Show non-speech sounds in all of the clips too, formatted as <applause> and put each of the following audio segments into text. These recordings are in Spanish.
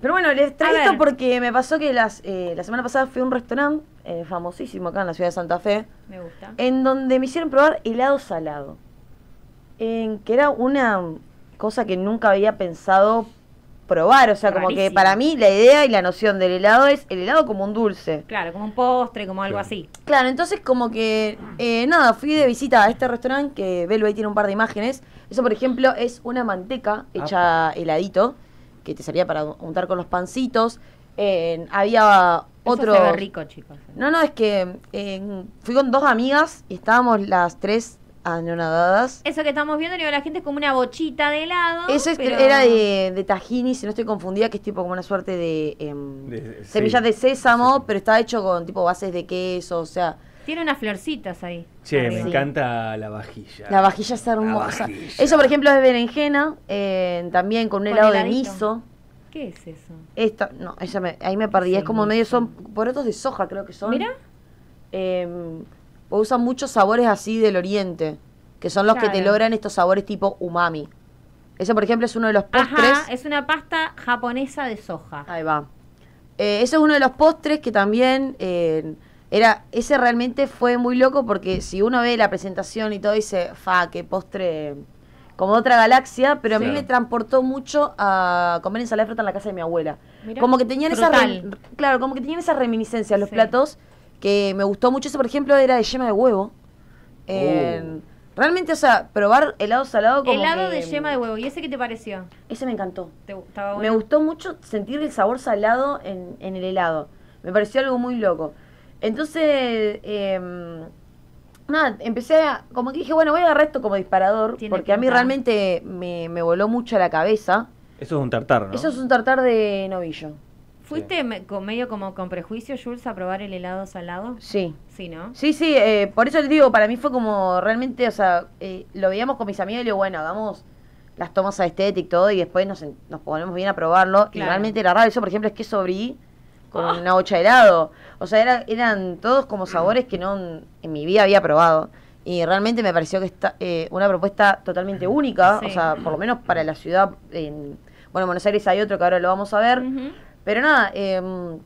Pero bueno, les traigo esto porque me pasó que las, eh, la semana pasada fui a un restaurante eh, famosísimo acá en la ciudad de Santa Fe. Me gusta. En donde me hicieron probar helado salado. En que era una cosa que nunca había pensado probar. O sea, como que para mí la idea y la noción del helado es el helado como un dulce. Claro, como un postre, como algo así. Claro, entonces como que, eh, nada, fui de visita a este restaurante que Belway tiene un par de imágenes. Eso, por ejemplo, es una manteca hecha heladito que te salía para untar con los pancitos. había otro. Eso rico, chicos. No, no, es que fui con dos amigas y estábamos las tres anonadadas. Eso que estamos viendo, la gente es como una bochita de helado. Eso era de, tajini tahini, si no estoy confundida, que es tipo como una suerte de, em, semillas de sésamo, pero está hecho con tipo bases de queso, o sea. Tiene unas florcitas ahí. Sí, me encanta la vajilla. La vajilla es hermosa. Eso, por ejemplo, es de berenjena, eh, también con un helado de miso. ¿Qué es eso? Esta, no, ahí me perdí. es como medio, son porotos de soja, creo que son. Mira. Em, usan muchos sabores así del oriente, que son los que te logran estos sabores tipo umami. eso por ejemplo, es uno de los postres. es una pasta japonesa de soja. Ahí va. Eh, ese es uno de los postres que también eh, era ese realmente fue muy loco porque si uno ve la presentación y todo dice, fa, que postre como otra galaxia, pero a mí me transportó mucho a comer ensalada de fruta en la casa de mi abuela. como que tenían esa claro, como que esas reminiscencias los platos que me gustó mucho Ese por ejemplo, era de yema de huevo. Uh. Realmente, o sea, probar helado salado como helado de yema de huevo. ¿Y ese qué te pareció? Ese me encantó. Me gustó mucho sentir el sabor salado en, en el helado. Me pareció algo muy loco. Entonces, em, nada, empecé a, como que dije, bueno, voy a agarrar esto como disparador, porque a mí realmente me, voló mucho la cabeza. Eso es un tartar, ¿no? Eso es un tartar de novillo. ¿Fuiste con, medio como con prejuicio, Jules, a probar el helado salado? Sí. Sí, ¿no? Sí, sí, eh, por eso te digo, para mí fue como realmente, o sea, eh, lo veíamos con mis amigos y le digo, bueno, hagamos las tomas a estética y todo, y después nos, ponemos bien a probarlo. Y realmente era raro. Eso, por ejemplo, es que sobrí con ah. una hocha de helado. O sea, eran todos como sabores que no en mi vida había probado. Y realmente me pareció que está eh, una propuesta totalmente única, o sea, por lo menos para la ciudad. En, bueno, en Buenos Aires hay otro que ahora lo vamos a ver. Pero nada, em,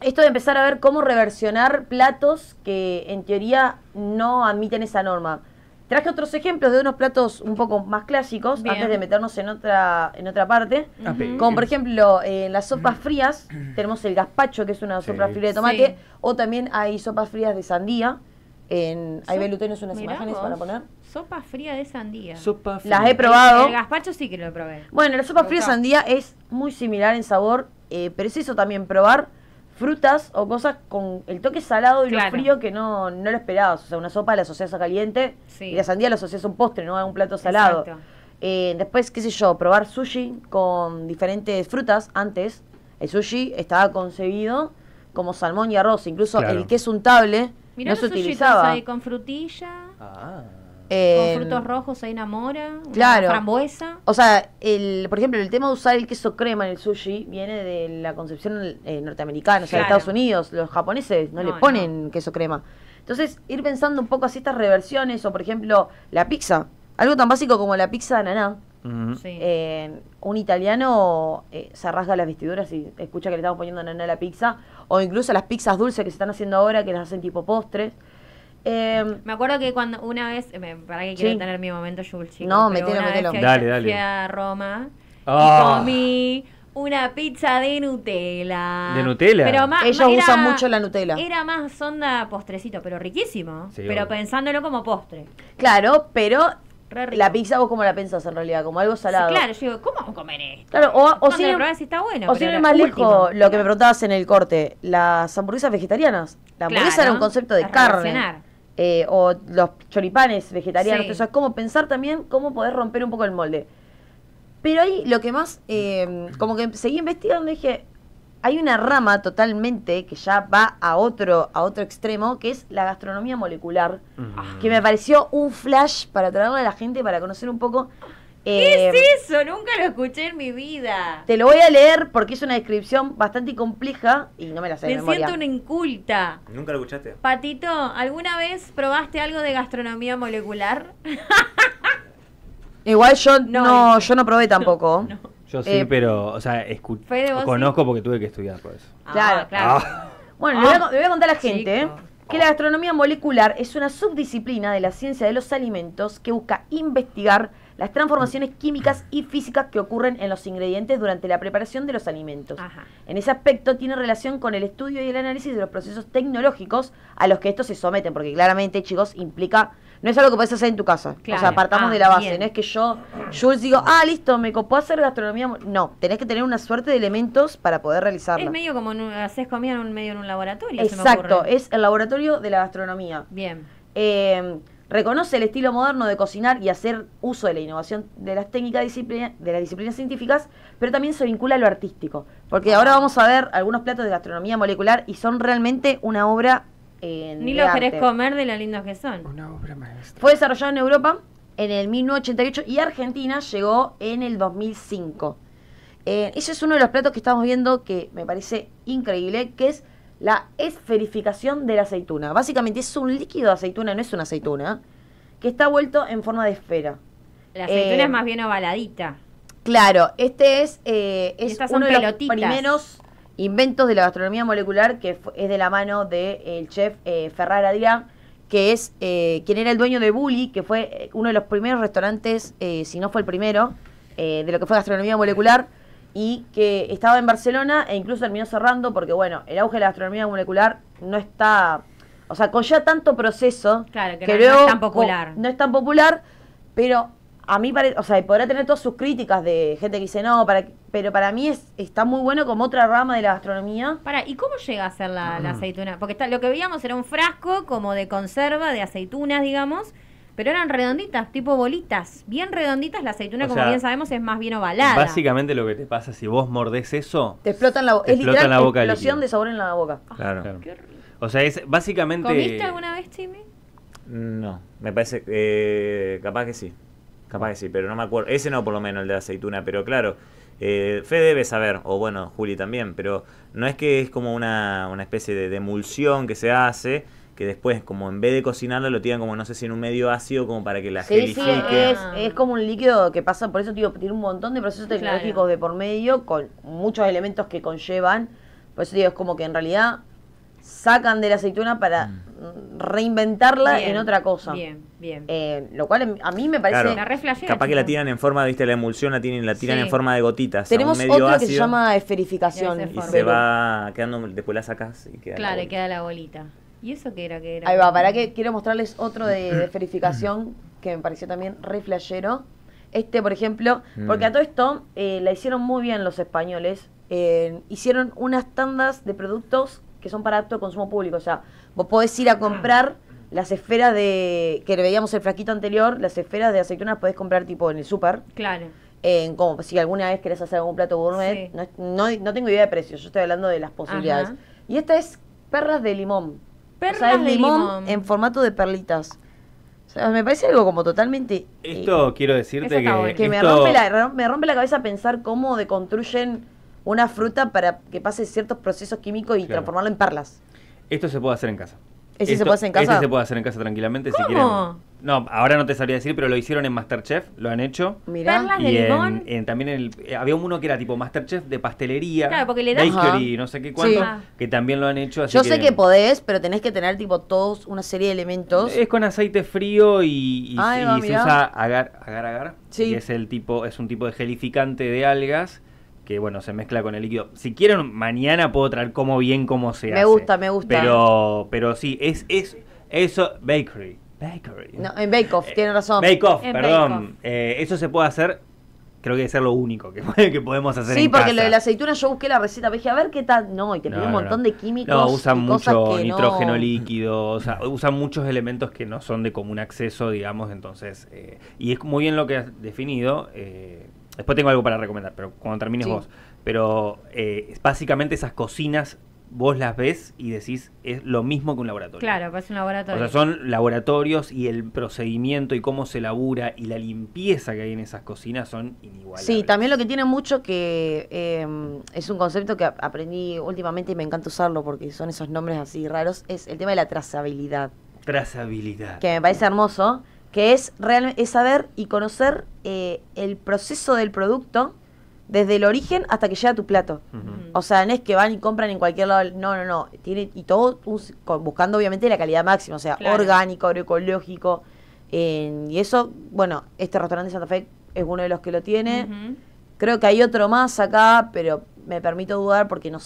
esto de empezar a ver cómo reversionar platos que en teoría no admiten esa norma. Traje otros ejemplos de unos platos un poco más clásicos antes de meternos en otra en otra parte. Ah, Como por ejemplo, en eh, las sopas frías mm. tenemos el gazpacho, que es una sopa fría de tomate, o también hay sopas frías de sandía. En, Hay unas imágenes para poner. Sopa fría de sandía. Las he probado. El, gazpacho sí que lo probé. Bueno, la sopa fría de sandía es muy similar en sabor, eh, pero es eso también probar frutas o cosas con el toque salado y lo frío que no, no lo esperabas. O sea, una sopa la asocias a caliente y la sandía la asocias a un postre, no a un plato salado. Eh, después, qué sé yo, probar sushi con diferentes frutas. Antes, el sushi estaba concebido como salmón y arroz. Incluso el el es untable un no se sushi utilizaba. con frutilla. Ah. Con em, frutos rojos hay una mora, una frambuesa. O sea, el, por ejemplo, el tema de usar el queso crema en el sushi viene de la concepción eh, norteamericana, o sea, de Estados Unidos. Los japoneses no, le ponen queso crema. Entonces, ir pensando un poco así estas reversiones, o por ejemplo, la pizza. Algo tan básico como la pizza de naná eh, un italiano eh, se rasga las vestiduras y escucha que le estamos poniendo naná a la pizza, o incluso las pizzas dulces que se están haciendo ahora, que las hacen tipo postres. Eh, me acuerdo que cuando una vez, eh, para que quiero tener mi momento, Jules, chico, No, metelo, metelo. Dale, dale. Fui a Roma y ah. comí una pizza de Nutella. ¿De Nutella? Pero más, Ellos usan mucho la Nutella. Era más onda postrecito, pero riquísimo. pero pensándolo como postre. Claro, pero la pizza vos como la pensás en realidad, como algo salado. Sí, claro, yo digo, ¿cómo vamos a comer esto? Claro, o, si está bueno. O si más lejos, lo que me preguntabas en el corte, las hamburguesas vegetarianas. La hamburguesa era un concepto de carne. Eh, o los choripanes vegetarianos, o sea, cómo pensar también cómo poder romper un poco el molde. Pero ahí lo que más, eh, como que seguí investigando, dije, hay una rama totalmente que ya va a otro, a otro extremo, que es la gastronomía molecular, que me pareció un flash para traerle a la gente, para conocer un poco ¿Qué eh, es eso? Nunca lo escuché en mi vida. Te lo voy a leer porque es una descripción bastante compleja y no me la sé. Me siento una inculta. Nunca lo escuchaste. Patito, ¿alguna vez probaste algo de gastronomía molecular? <laughs> Igual yo no, yo no probé tampoco. <laughs> Yo sí, eh, pero, o sea, conozco porque tuve que estudiar por eso. Ah, claro, claro. Ah. <laughs> Bueno, ah, le, voy a, contar a la gente. que la gastronomía molecular es una subdisciplina de la ciencia de los alimentos que busca investigar las transformaciones químicas y físicas que ocurren en los ingredientes durante la preparación de los alimentos. En ese aspecto tiene relación con el estudio y el análisis de los procesos tecnológicos a los que estos se someten, porque claramente, chicos, implica no es algo que puedes hacer en tu casa. O sea, apartamos ah, de la base. No es que yo, yo digo, ah, listo, me copó hacer gastronomía. No, tenés que tener una suerte de elementos para poder realizarlo. Es medio como haces comida en un medio en un laboratorio. Exacto, es el laboratorio de la gastronomía. Bien. Eh, Reconoce el estilo moderno de cocinar y hacer uso de la innovación de las técnicas de las disciplinas científicas, pero también se vincula a lo artístico. Porque ahora vamos a ver algunos platos de gastronomía molecular y son realmente una obra. Eh, Ni lo querés comer de lo lindos que son. Una obra maestra. Fue desarrollado en Europa en el 1988 y Argentina llegó en el 2005. Eh, ese es uno de los platos que estamos viendo que me parece increíble, que es la esferificación de la aceituna. Básicamente es un líquido de aceituna, no es una aceituna, que está vuelto en forma de esfera. La aceituna eh, es más bien ovaladita. Claro, este es, eh, uno de los primeros inventos de la gastronomía molecular que es de la mano del eh, chef eh, Ferrar que es quien era el dueño de Bully, que fue uno de los primeros restaurantes, si no fue el primero, de lo que fue gastronomía molecular y que estaba en Barcelona e incluso terminó cerrando porque, bueno, el auge de la gastronomía molecular no está... O sea, con ya tanto proceso claro, que, no, es tan popular. No es tan popular, pero a mí parece... O sea, podrá tener todas sus críticas de gente que dice, no, pero para mí es, está muy bueno como otra rama de la gastronomía. Para, ¿y cómo llega a ser la, la ah. aceituna? Porque está, lo que veíamos era un frasco como de conserva, de aceitunas, digamos pero eran redonditas, tipo bolitas, bien redonditas. La aceituna, como bien sabemos, es más bien ovalada. Básicamente lo que te pasa si vos mordés eso, te explota la, es literal, la Explosión de sabor en la boca. Ah, claro. o sea, es básicamente. ¿Comiste alguna vez, Timmy? No, me parece. Eh, capaz que sí. Capaz que sí, pero no me acuerdo. Ese no, por lo menos, el de aceituna, pero claro. Eh, Fe debe saber, o bueno, Juli también, pero no es que es como una, una especie de, de emulsión que se hace, que después, como en vez de cocinarla, lo tiran como, no sé si en un medio ácido, como para que la gelifique. es, como un líquido que pasa, por eso digo, tiene un montón de procesos tecnológicos de por medio, con muchos elementos que conllevan. Por eso digo, es como que en realidad sacan de la aceituna para mm. reinventarla en otra cosa. Bien, bien. Eh, lo cual em, a mí me parece... capaz que la tiran en forma, viste, la emulsión la tienen, la tiran en forma de gotitas. Tenemos otra que se llama esferificación. Y se va quedando, después la sacas y queda... Claro, y queda la bolita. ¿Y eso qué era? Ahí va, para que quiero mostrarles otro de, <coughs> verificación que me pareció también re flashero. Este, por ejemplo, mm. porque a todo esto eh, la hicieron muy bien los españoles. Eh, hicieron unas tandas de productos que son para apto consumo público. O sea, vos podés ir a comprar las esferas de. que veíamos el fraquito anterior, las esferas de aceitunas podés comprar tipo en el súper. Claro. En como si alguna vez querés hacer algún plato gourmet. No, tengo idea de precios, yo estoy hablando de las posibilidades. Y esta es perras de limón. Perlas limón, en formato de perlitas. O sea, me parece algo como totalmente. Eh, esto quiero decirte que. me, rompe la, cabeza pensar cómo deconstruyen una fruta para que pase ciertos procesos químicos y transformarlo en perlas. Esto se puede hacer en casa. ¿Ese se puede hacer en este casa? Ese se puede hacer en casa tranquilamente ¿Cómo? No, ahora no te sabría decir, pero lo hicieron en Masterchef, lo han hecho. Mirá. en- limón. también eh, había uno que era tipo Masterchef de pastelería. Claro, porque le no sé qué cuánto, ah. que también lo han hecho. Yo sé que podés, pero tenés que tener tipo todos una serie de elementos. Es con aceite frío y, se usa agar, agar Sí. es el tipo, es un tipo de gelificante de algas que bueno, se mezcla con el líquido. Si quieren, mañana puedo traer cómo bien como se me hace. Me gusta, me gusta. Pero, pero sí, es, es eso, bakery. Bakery. No, en Bake Off, eh, tiene razón. Bake Off, perdón. Eh, eso se puede hacer creo que es ser lo único que, <laughs> que podemos hacer. Sí, porque lo de la aceituna yo busqué la receta, dije, a ver qué tal. No, y te no, un montón de químicos. No, usan mucho nitrógeno líquido, o sea, usan muchos elementos que no son de común acceso, digamos, entonces. Eh, y es muy bien lo que has definido. Eh, Después tengo algo para recomendar, pero cuando termines vos. Pero eh, básicamente esas cocinas vos las ves y decís, es lo mismo que un laboratorio. Claro, parece un laboratorio. O sea, son laboratorios y el procedimiento y cómo se labura y la limpieza que hay en esas cocinas son inigualables. Sí, también lo que tiene mucho que em, es un concepto que aprendí últimamente y me encanta usarlo porque son esos nombres así raros, es el tema de la trazabilidad. Trazabilidad. Que me parece hermoso que es, real, saber y conocer eh, el proceso del producto desde el origen hasta que llega a tu plato. O sea, no es que van y compran en cualquier lado. No, no, no. Tiene, y todo buscando obviamente la calidad máxima, o sea, orgánico, agroecológico. y eso, bueno, este restaurante de Santa Fe es uno de los que lo tiene. Creo que hay otro más acá, pero me permito dudar porque no,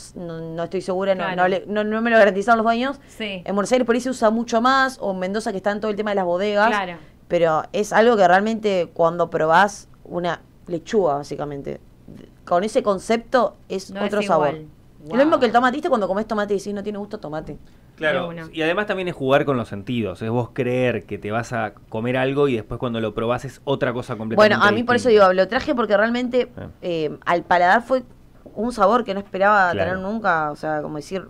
estoy segura, no, no, me lo garantizan los dueños. En Buenos Aires por ahí se usa mucho más, o en Mendoza que está en todo el tema de las bodegas. Claro pero es algo que realmente cuando probás una lechuga, básicamente, con ese concepto es otro sabor. lo mismo que el tomatista cuando comes tomate y decís no tiene gusto tomate. Claro, y además también es jugar con los sentidos, es vos creer que te vas a comer algo y después cuando lo probás es otra cosa completamente Bueno, a mí por eso digo, lo traje porque realmente ah. eh, al paladar fue un sabor que no esperaba tener nunca, o sea, como decir,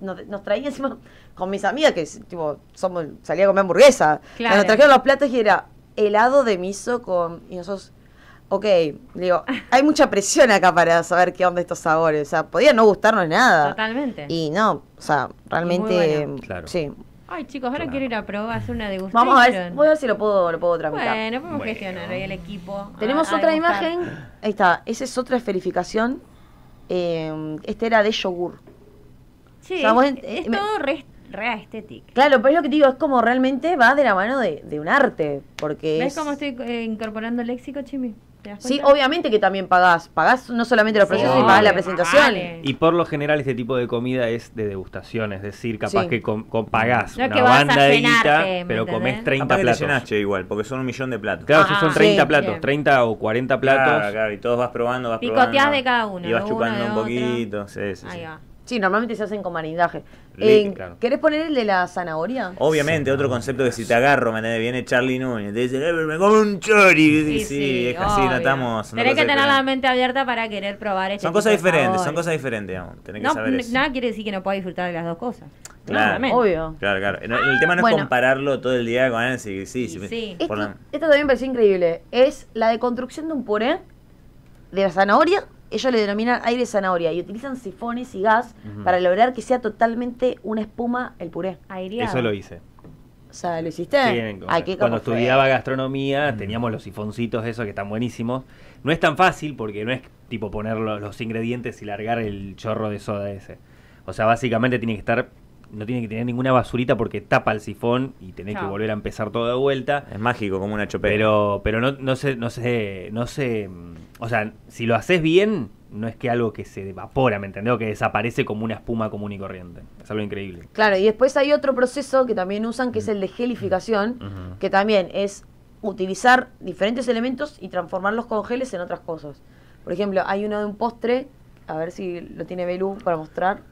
nos, traíamos traía encima con mis amigas, que tipo, salía a comer hamburguesa. Nos trajeron los platos y era helado de miso con. Y nosotros, ok, digo, <laughs> hay mucha presión acá para saber qué onda estos sabores. O sea, podía no gustarnos nada. Totalmente. Y no, o sea, realmente. Sí. Ay, chicos, ahora quiero ir a probar, hacer una degustación. Vamos a ver, voy a ver si lo puedo, lo puedo tramitar. Bueno, podemos gestionar ahí el equipo. Tenemos otra imagen. Ahí está, esa es otra esferificación. Eh, este era de yogur. Sí, es, eh, todo re, Claro, pero es lo que te digo, es como realmente va de la mano de, un arte. Porque ¿Ves es... cómo estoy eh, incorporando incorporando léxico, Chimi? Sí, obviamente que también pagás. Pagás no solamente los procesos, sino la presentación. Y por lo general este tipo de comida es de degustación, es decir, capaz que con, pagás una banda de guita, pero comés 30 platos. te igual, porque son un millón de platos. Claro, ah, son 30 platos, 30 o 40 platos. Claro, claro, y todos vas probando, vas Picoteás de cada uno. Y vas chupando un poquito, sí, sí. Ahí va. Sí, normalmente se hacen con marindaje. Eh, ¿Querés poner el de la zanahoria? Obviamente, otro ah. concepto que si te agarro, me viene Charlie Núñez, te dice, eh, me como un chori. Sí, es así no estamos. Tenés que tener la mente abierta para querer probar este Son cosas diferentes, son cosas diferentes, digamos. Tenés que saber Nada quiere decir que no puedas disfrutar de las dos cosas. Claro, obvio. Claro, claro. El, tema no es compararlo todo el día con él. Sí, sí, sí. Esto, esto también me pareció increíble. Es la deconstrucción de un puré de la zanahoria ellos le denominan aire zanahoria y utilizan sifones y gas para lograr que sea totalmente una espuma el puré. Eso lo hice. O sea, ¿lo hiciste? Sí, cuando estudiaba gastronomía teníamos los sifoncitos esos que están buenísimos. No es tan fácil porque no es tipo poner los ingredientes y largar el chorro de soda ese. O sea, básicamente tiene que estar no tiene que tener ninguna basurita porque tapa el sifón y tenés que volver a empezar todo de vuelta. Es mágico, como una chopera. Pero, pero no, no sé, no sé, no sé. O sea, si lo haces bien, no es que algo que se evapora, ¿me entendés? que desaparece como una espuma común y corriente. Es algo increíble. Claro, y después hay otro proceso que también usan, que es el de mm. gelificación, mm. que también es utilizar diferentes elementos y transformarlos los congeles en otras cosas. Por ejemplo, hay uno de un postre, a ver si lo tiene Belú para mostrar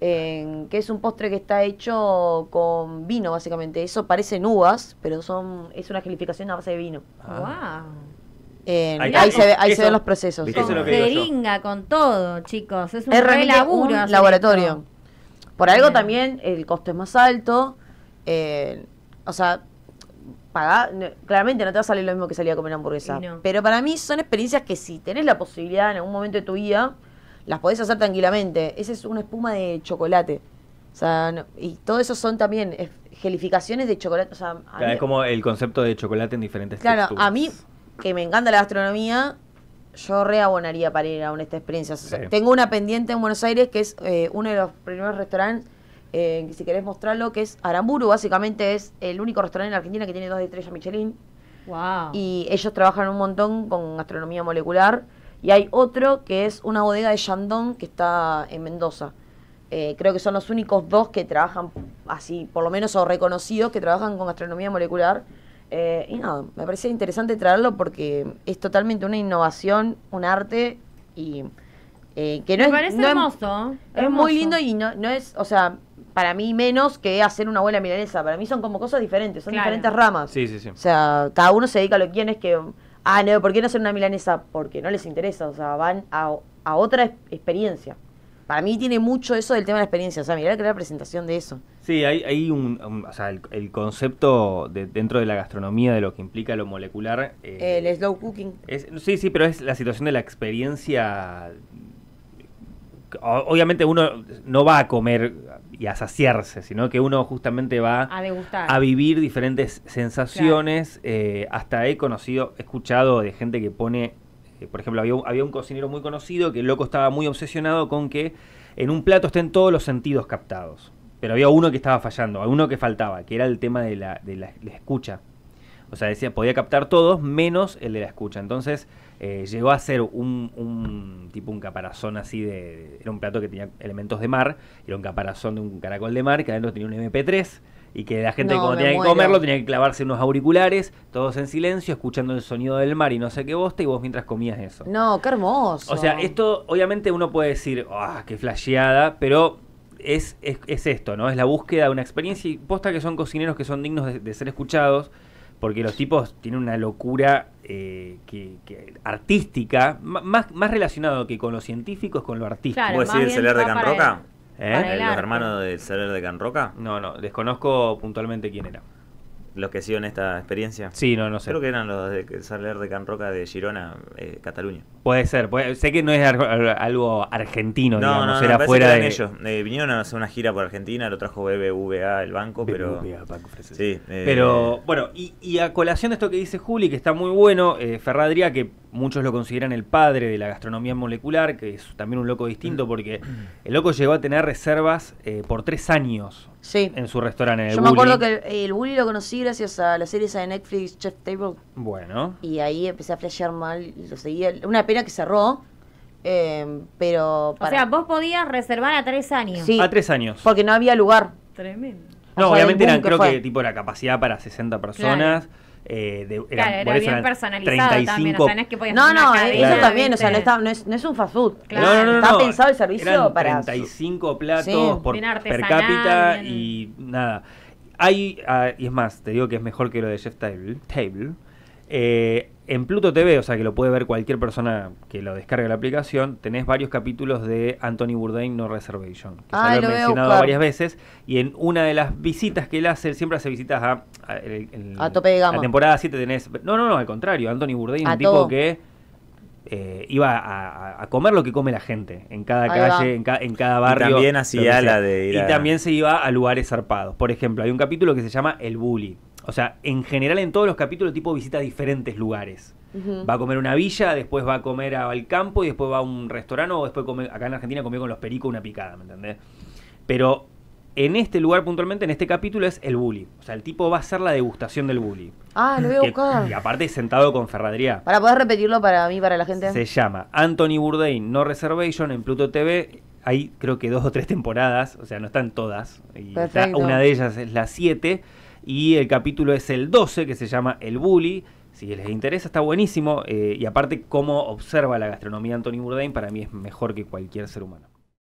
que es un postre que está hecho con vino, básicamente. Eso parece uvas, pero son es una gelificación a base de vino. Ah. ahí, se, ven los procesos. Con jeringa, con todo, chicos. Es un Un laboratorio. Por algo también el costo es más alto. Eh, o sea, claramente no te va a salir lo mismo que salir a comer hamburguesa. Pero para mí son experiencias que si tenés la posibilidad en algún momento de tu vida, las podés hacer tranquilamente. Esa es una espuma de chocolate. y todo eso son también gelificaciones de chocolate. es como el concepto de chocolate en diferentes Claro, a mí, que me encanta la gastronomía, yo reabonaría para ir a una esta experiencia. Tengo una pendiente en Buenos Aires que es eh, uno de los primeros restaurantes, que eh, si querés mostrarlo, que es Aramburu. Básicamente es el único restaurante en Argentina que tiene dos estrellas Michelin. Y ellos trabajan un montón con gastronomía molecular y hay otro que es una bodega de Yandón que está en Mendoza. Eh, creo que son los únicos dos que trabajan así, por lo menos o reconocidos, que trabajan con gastronomía molecular. Eh, y nada, me parecía interesante traerlo porque es totalmente una innovación, un arte y eh, que no me es, parece hermoso. Es, muy lindo y no, no es, o sea, para mí menos que hacer una abuela milanesa. Para mí son como cosas diferentes, son diferentes ramas. Sí, sí, sí. O sea, cada uno se dedica a lo que quiere, es que ah, no, ¿por qué no hacer una milanesa? Porque no les interesa, o sea, van a, otra experiencia. Para mí tiene mucho eso del tema de la experiencia, o sea, mirá que la presentación de eso. Sí, hay, hay un, o sea, el, concepto de, dentro de la gastronomía de lo que implica lo molecular. Eh, el slow cooking. sí, sí, pero es la situación de la experiencia obviamente uno no va a comer y a saciarse, sino que uno justamente va a, vivir diferentes sensaciones. Eh, hasta he conocido, he escuchado de gente que pone, eh, por ejemplo, había un, cocinero muy conocido que el loco estaba muy obsesionado con que en un plato estén todos los sentidos captados. Pero había uno que estaba fallando, uno que faltaba, que era el tema de la escucha. O sea, decía, podía captar todos menos el de la escucha. Entonces, eh, llegó a ser un, tipo un caparazón así de. Era un plato que tenía elementos de mar, era un caparazón de un caracol de mar, que adentro tenía un MP3 y que la gente cuando tenía que comerlo tenía que clavarse unos auriculares, todos en silencio, escuchando el sonido del mar y no sé qué bosta, y vos mientras comías eso. No, qué hermoso. O sea, esto obviamente uno puede decir, ah, qué flasheada, pero es, es, esto, ¿no? Es la búsqueda de una experiencia y posta que son cocineros que son dignos de ser escuchados porque los tipos tienen una locura eh, que, artística, más, más relacionado que con los científicos, con lo artístico. Claro, decir el de Canroca? ¿Eh? ¿Los hermanos del Celer de Canroca? No, no, desconozco puntualmente quién era los que siguen esta experiencia. Sí, no, no sé. Creo que eran los de Saler de Can Roca de Girona, eh, Cataluña. Puede ser, sé que no es algo argentino, no, digamos, no, no, era fuera de ellos. Eh, vinieron a hacer una gira por Argentina, lo trajo BBVA el banco, BBVA, pero banco Sí, eh, pero bueno, y, y, a colación de esto que dice Juli, que está muy bueno, Ferradria, que muchos lo consideran el padre de la gastronomía molecular, que es también un loco distinto mm. porque el loco llegó a tener reservas por tres años sí. en su restaurante. Yo me acuerdo que el, Bully lo conocí gracias a la serie esa de Netflix, Chef Table. Bueno. Y ahí empecé a flashear mal, lo seguía. Una pena que cerró. Em, pero O sea, vos podías reservar a tres años. Sí, a tres años. Porque no había lugar. Tremendo. No, obviamente eran, creo que tipo la capacidad para 60 personas. Eh, de, claro, era, bien personalizado también, no es que No, eso también, o sea, no, es, no, es, un fast food. Claro. está pensado el servicio Eran para 35 platos por, per cápita y nada. Hay, ah, y es más, te digo que es mejor que lo de Chef table eh, en Pluto TV, o sea que lo puede ver cualquier persona que lo descargue la aplicación, tenés varios capítulos de Anthony Bourdain No Reservation, que ah, lo he mencionado varias veces, y en una de las visitas que él hace, siempre hace visitas a... A, La temporada 7 tenés... No, no, no, al contrario, Anthony Bourdain un tipo que eh, iba a, comer lo que come la gente, en cada calle, en, cada barrio. también la de... Y también se iba a lugares zarpados. Por ejemplo, hay un capítulo que se llama El Bully o sea, en general en todos los capítulos tipo visita diferentes lugares. Va a comer una villa, después va a comer al campo y después va a un restaurante o después come, acá en Argentina comió con los pericos una picada, ¿me entendés? Pero en este lugar puntualmente, en este capítulo, es el bully. O sea, el tipo va a hacer la degustación del bully. Ah, lo voy a buscar. Y aparte sentado con Ferradría. Para poder repetirlo para mí, para la gente. Se llama Anthony Bourdain, No Reservation, en Pluto TV. Hay creo que dos o tres temporadas, o sea, no están todas. Y una de ellas es la siete. Y el capítulo es el 12, que se llama El Bully. Si les interesa, está buenísimo. Eh, y aparte, cómo observa la gastronomía Anthony Bourdain, para mí es mejor que cualquier ser humano.